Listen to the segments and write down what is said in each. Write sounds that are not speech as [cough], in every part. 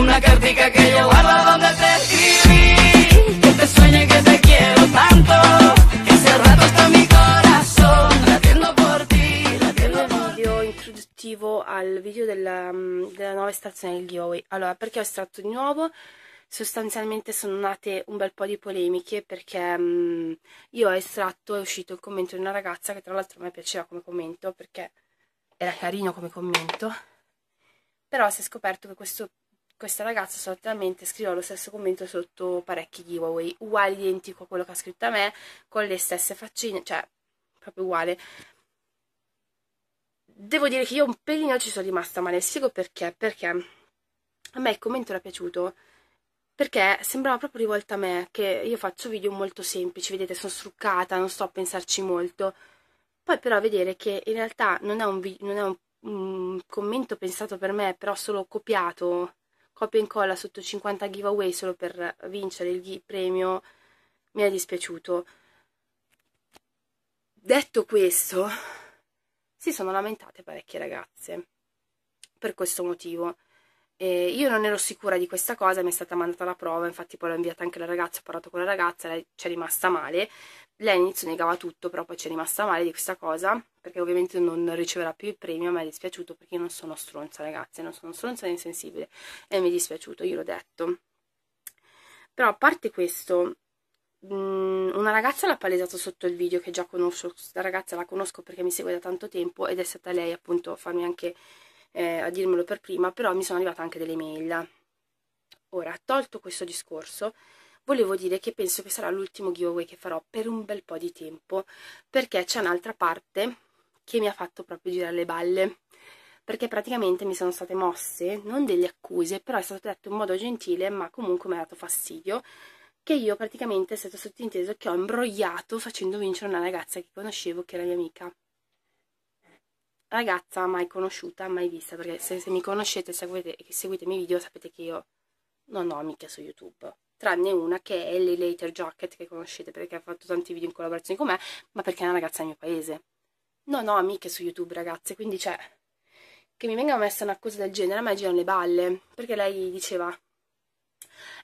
una cartica que yo guardo donde te escribí, que te sueño y que te quiero tanto, que hace rato está mi corazón, latiendo por ti, latiendo por video introduttivo al video della, mm, della nuova estrazione del giveaway. Allora, perché ho estratto di nuovo? sostanzialmente sono nate un bel po' di polemiche perché mh, mm, io ho estratto, è uscito il commento di una ragazza che tra l'altro a me piaceva come commento perché era carino come commento, però si è scoperto che questo questa ragazza solitamente scriveva lo stesso commento sotto parecchi giveaway, uguale identico a quello che ha scritto a me, con le stesse faccine, cioè proprio uguale. Devo dire che io un pelino ci sono rimasta male, spiego perché, perché a me il commento era piaciuto, perché sembrava proprio rivolta a me, che io faccio video molto semplici, vedete sono struccata, non sto a pensarci molto, poi però vedere che in realtà non è un, non è un, un mm, commento pensato per me, però solo copiato copia e incolla sotto 50 giveaway solo per vincere il premio mi è dispiaciuto. Detto questo, si sono lamentate parecchie ragazze per questo motivo. E io non ero sicura di questa cosa, mi è stata mandata la prova, infatti poi l'ho inviata anche la ragazza, ho parlato con la ragazza, lei ci è rimasta male, lei all'inizio negava tutto, però poi ci è rimasta male di questa cosa, perché ovviamente non riceverà più il premio, ma è dispiaciuto perché io non sono stronza ragazze, non sono stronza né insensibile, e mi è dispiaciuto, io l'ho detto. Però a parte questo, mm, una ragazza l'ha palesato sotto il video che già conosco, questa ragazza la conosco perché mi segue da tanto tempo ed è stata lei appunto a farmi anche eh, a dirmelo per prima, però mi sono arrivata anche delle mail. Ora, tolto questo discorso, volevo dire che penso che sarà l'ultimo giveaway che farò per un bel po' di tempo, perché c'è un'altra parte che mi ha fatto proprio girare le balle, perché praticamente mi sono state mosse, non delle accuse, però è stato detto in modo gentile, ma comunque mi ha dato fastidio, che io praticamente è stato sottinteso che ho imbrogliato facendo vincere una ragazza che conoscevo, che era mia amica ragazza mai conosciuta, mai vista, perché se, se mi conoscete seguite, e seguite i miei video sapete che io non ho amiche su YouTube, tranne una che è Ellie Later Jacket che conoscete perché ha fatto tanti video in collaborazione con me, ma perché è una ragazza del mio paese. Non ho amiche su YouTube ragazze, quindi cioè che mi venga messa una cosa del genere a me girano le balle, perché lei diceva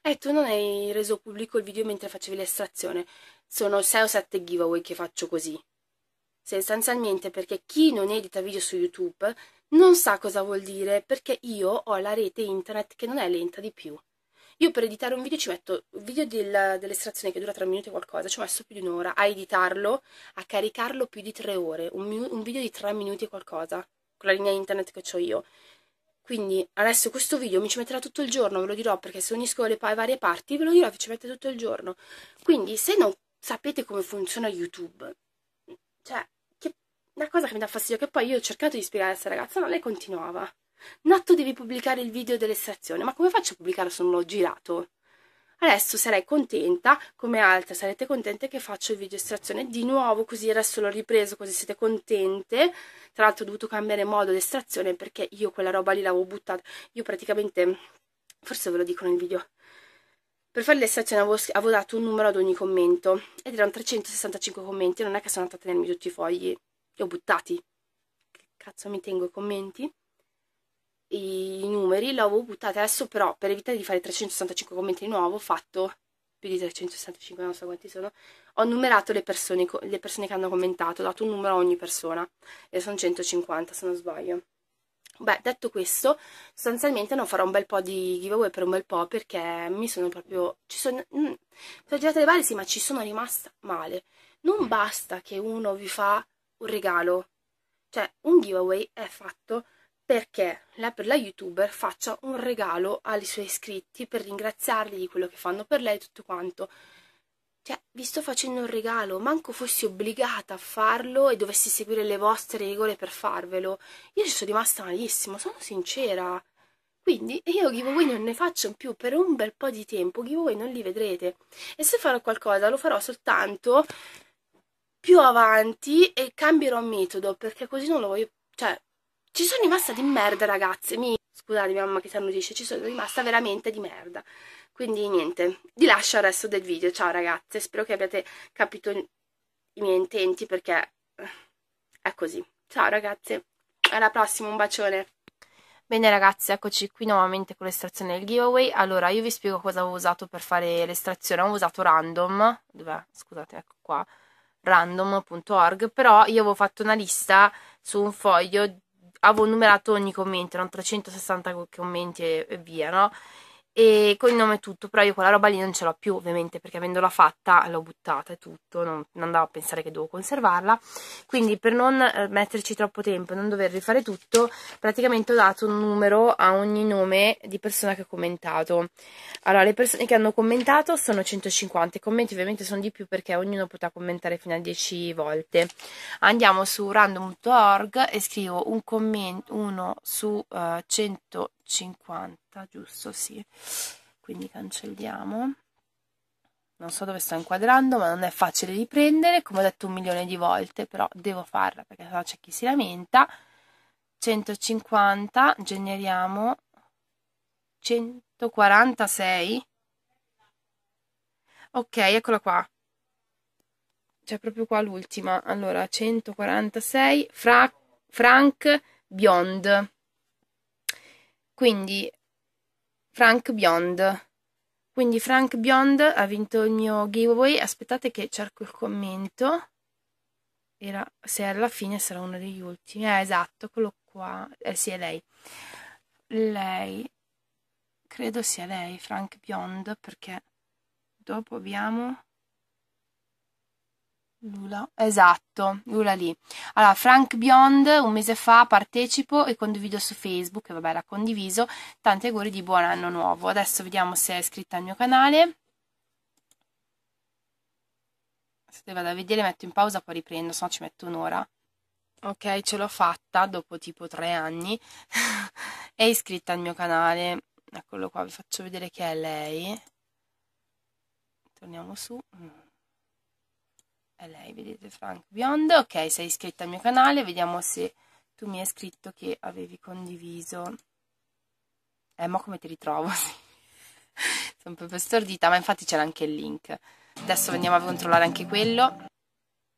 eh, tu non hai reso pubblico il video mentre facevi l'estrazione. Sono 6 o 7 giveaway che faccio così sostanzialmente perché chi non edita video su YouTube non sa cosa vuol dire perché io ho la rete internet che non è lenta di più. Io per editare un video ci metto un video del, dell'estrazione che dura 3 minuti e qualcosa, ci ho messo più di un'ora a editarlo, a caricarlo più di 3 ore, un, un video di 3 minuti e qualcosa, con la linea internet che ho io. Quindi adesso questo video mi ci metterà tutto il giorno, ve lo dirò perché se unisco le pa varie parti ve lo dirò, che ci mette tutto il giorno. Quindi se non sapete come funziona YouTube, cioè, che... una cosa che mi dà fastidio, che poi io ho cercato di spiegare a questa ragazza, ma lei continuava. No, devi pubblicare il video dell'estrazione. Ma come faccio a pubblicarlo se non l'ho girato? Adesso sarei contenta, come altre sarete contente che faccio il video estrazione di nuovo, così adesso l'ho ripreso, così siete contente. Tra l'altro ho dovuto cambiare modo d'estrazione perché io quella roba lì l'avevo buttata. Io praticamente, forse ve lo dico nel video, per fare le stazioni avevo, avevo, dato un numero ad ogni commento ed erano 365 commenti, non è che sono andata a tenermi tutti i fogli, li ho buttati. Che cazzo mi tengo i commenti? I numeri li avevo buttati adesso, però per evitare di fare 365 commenti di nuovo, ho fatto più di 365, non so quanti sono, ho numerato le persone, le persone che hanno commentato, ho dato un numero a ogni persona e sono 150 se non sbaglio. Beh, detto questo, sostanzialmente non farò un bel po' di giveaway per un bel po' perché mi sono proprio... Ci sono, mh, mm, sono girate le valli, sì, ma ci sono rimasta male. Non mm. basta che uno vi fa un regalo. Cioè, un giveaway è fatto perché la, per la youtuber faccia un regalo ai suoi iscritti per ringraziarli di quello che fanno per lei e tutto quanto. Cioè, vi sto facendo un regalo, manco fossi obbligata a farlo e dovessi seguire le vostre regole per farvelo. Io ci sono rimasta malissimo, sono sincera. Quindi io giveaway non ne faccio più per un bel po' di tempo, giveaway non li vedrete. E se farò qualcosa lo farò soltanto più avanti e cambierò metodo, perché così non lo voglio, cioè ci sono rimasta di merda, ragazze. Mi... Scusate, mia mamma che dice, ci sono rimasta veramente di merda. Quindi niente, vi lascio il resto del video. Ciao ragazze, spero che abbiate capito i miei intenti perché eh, è così. Ciao ragazze, alla prossima, un bacione. Bene ragazze, eccoci qui nuovamente con l'estrazione del giveaway. Allora, io vi spiego cosa avevo usato per fare l'estrazione. Ho usato random, dov'è? Scusate, ecco qua, random.org, però io avevo fatto una lista su un foglio avevo numerato ogni commento, erano 360 commenti e, e via, no? e con il nome tutto, però io quella roba lì non ce l'ho più ovviamente perché avendola fatta l'ho buttata e tutto, non, non, andavo a pensare che devo conservarla, quindi per non eh, metterci troppo tempo e non dover rifare tutto, praticamente ho dato un numero a ogni nome di persona che ha commentato. Allora, le persone che hanno commentato sono 150, i commenti ovviamente sono di più perché ognuno potrà commentare fino a 10 volte. Andiamo su random.org e scrivo un commento, uno su uh, eh, 100 50 giusto sì quindi cancelliamo non so dove sto inquadrando ma non è facile riprendere come ho detto un milione di volte però devo farla perché sennò c'è chi si lamenta 150 generiamo 146 ok eccola qua c'è proprio qua l'ultima allora 146 fra, frank Biond. Quindi Frank Beyond. Quindi Frank Beyond ha vinto il mio giveaway. Aspettate che cerco il commento. Era, se alla fine sarà uno degli ultimi. Eh, esatto, quello qua. Eh, sì, è lei. Lei. Credo sia lei, Frank Beyond, perché dopo abbiamo Lula, esatto, Lula lì. Allora, Frank Beyond un mese fa partecipo e condivido su Facebook, vabbè l'ha condiviso, tanti auguri di buon anno nuovo. Adesso vediamo se è iscritta al mio canale. Se vado a vedere metto in pausa, poi riprendo, se no ci metto un'ora. Ok, ce l'ho fatta dopo tipo tre anni. [laughs] è iscritta al mio canale. Eccolo qua, vi faccio vedere che è lei. Torniamo su. Mm è lei, vedete Frank Biondo, ok sei iscritta al mio canale, vediamo se tu mi hai scritto che avevi condiviso, eh ma come ti ritrovo, [laughs] sì. sono proprio stordita, ma infatti c'era anche il link, adesso andiamo a controllare anche quello,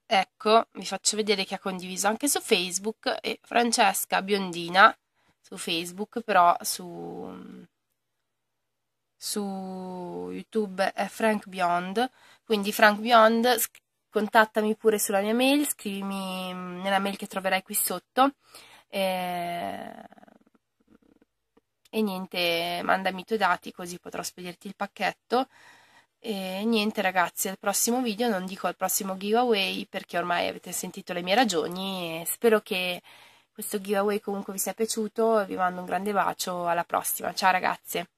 ecco vi faccio vedere che ha condiviso anche su Facebook e Francesca Biondina su Facebook però su su YouTube è Frank Beyond, quindi Frank Beyond contattami pure sulla mia mail, scrivimi mm, nella mail che troverai qui sotto. Eh, e niente, mandami i tuoi dati così potrò spedirti il pacchetto. E niente ragazzi, al prossimo video, non dico al prossimo giveaway perché ormai avete sentito le mie ragioni e spero che questo giveaway comunque vi sia piaciuto, vi mando un grande bacio, alla prossima, ciao ragazze!